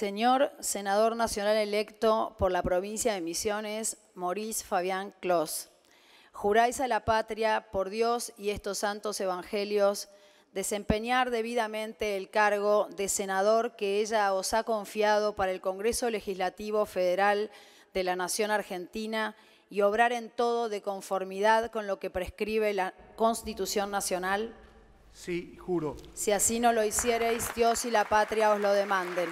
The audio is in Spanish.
Señor Senador Nacional electo por la provincia de Misiones, Maurice Fabián Clos, juráis a la patria por Dios y estos santos evangelios desempeñar debidamente el cargo de senador que ella os ha confiado para el Congreso Legislativo Federal de la Nación Argentina y obrar en todo de conformidad con lo que prescribe la Constitución Nacional? Sí, juro. Si así no lo hiciereis, Dios y la patria os lo demanden.